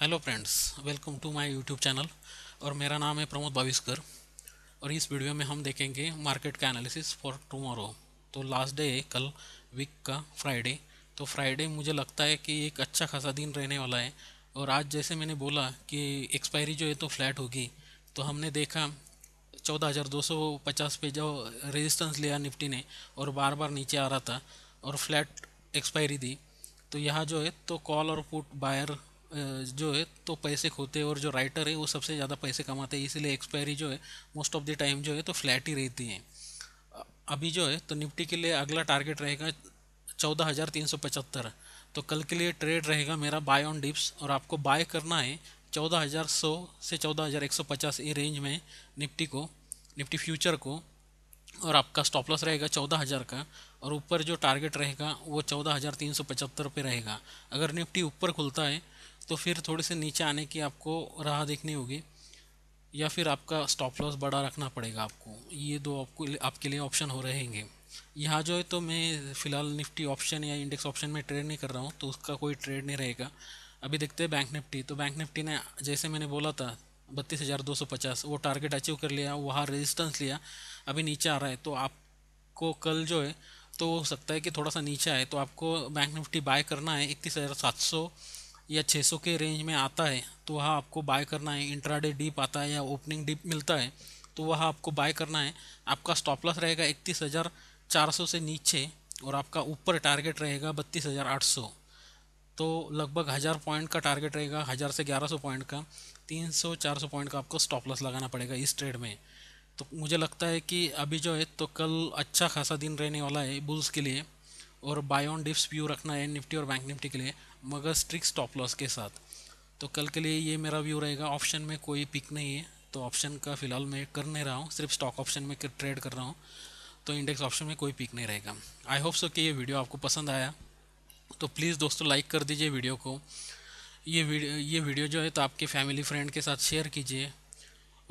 hello friends welcome to my YouTube channel और मेरा नाम है प्रमोद बाविस्कर और इस वीडियो में हम देखेंगे मार्केट का एनालिसिस फॉर टुमारो तो लास्ट डे है कल वीक का फ्राइडे तो फ्राइडे मुझे लगता है कि एक अच्छा खासा दिन रहने वाला है और आज जैसे मैंने बोला कि एक्सपायरी जो है तो फ्लैट होगी तो हमने देखा चौदह पे जो रजिस्टेंस लिया निफ्टी ने और बार बार नीचे आ रहा था और फ्लैट एक्सपायरी दी तो यहाँ जो है तो कॉल और पुट बायर जो है तो पैसे खोते हैं और जो राइटर है वो सबसे ज़्यादा पैसे कमाते हैं इसीलिए एक्सपायरी जो है मोस्ट ऑफ द टाइम जो है तो फ्लैट ही रहती है अभी जो है तो निफ्टी के लिए अगला टारगेट रहेगा चौदह हज़ार तीन सौ पचहत्तर तो कल के लिए ट्रेड रहेगा मेरा बाय ऑन डिप्स और आपको बाय करना है चौदह हज़ार सौ से चौदह हज़ार एक सौ पचास ये रेंज में निफ्टी को निफ्टी फ्यूचर को और आपका स्टॉप लॉस रहेगा चौदह हज़ार का और ऊपर जो टारगेट रहेगा वो चौदह हज़ार तीन सौ पचहत्तर पर रहेगा अगर निफ्टी ऊपर खुलता है तो फिर थोड़े से नीचे आने की आपको राह देखनी होगी या फिर आपका स्टॉप लॉस बड़ा रखना पड़ेगा आपको ये दो आपको आपके लिए ऑप्शन हो रहेंगे यहाँ जो है तो मैं फ़िलहाल निफ्टी ऑप्शन या इंडेक्स ऑप्शन में ट्रेड नहीं कर रहा हूँ तो उसका कोई ट्रेड नहीं रहेगा अभी देखते हैं बैंक निफ्टी तो बैंक निफ्टी ने जैसे मैंने बोला था बत्तीस हज़ार दो सौ पचास वो टारगेट अचीव कर लिया वहाँ रेजिस्टेंस लिया अभी नीचे आ रहा है तो आपको कल जो है तो हो सकता है कि थोड़ा सा नीचे आए तो आपको बैंक निफ्टी बाय करना है इकतीस हज़ार सात सौ या 600 के रेंज में आता है तो वह आपको बाय करना है इंट्राडे डीप आता है या ओपनिंग डीप मिलता है तो वह आपको बाय करना है आपका स्टॉप लॉस रहेगा इकतीस हज़ार चार सौ से नीचे और आपका ऊपर टारगेट रहेगा बत्तीस हज़ार आठ सौ तो लगभग हज़ार पॉइंट का टारगेट रहेगा हज़ार से ग्यारह सौ पॉइंट का तीन सौ चार सौ पॉइंट का आपको स्टॉप लॉस लगाना पड़ेगा इस ट्रेड में तो मुझे लगता है कि अभी जो है तो कल अच्छा खासा दिन रहने वाला है बुल्स के लिए और बाय ऑन डिप्स व्यू रखना है निफ्टी और बैंक निफ्टी के लिए मगर स्ट्रिक स्टॉप लॉस के साथ तो कल के लिए ये मेरा व्यू रहेगा ऑप्शन में कोई पिक नहीं है तो ऑप्शन का फ़िलहाल मैं कर नहीं रहा हूँ सिर्फ स्टॉक ऑप्शन में ट्रेड कर रहा हूँ तो इंडेक्स ऑप्शन में कोई पिक नहीं रहेगा आई होप सो कि ये वीडियो आपको पसंद आया तो प्लीज़ दोस्तों लाइक कर दीजिए वीडियो को ये वीडियो ये वीडियो जो है तो आपके फैमिली फ्रेंड के साथ शेयर कीजिए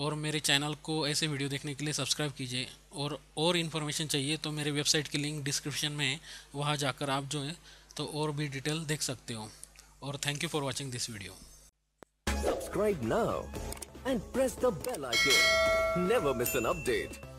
और मेरे चैनल को ऐसे वीडियो देखने के लिए सब्सक्राइब कीजिए और और इन्फॉर्मेशन चाहिए तो मेरे वेबसाइट की लिंक डिस्क्रिप्शन में है वहाँ जाकर आप जो है तो और भी डिटेल देख सकते हो और thank you for watching this video subscribe now and press the bell icon never miss an update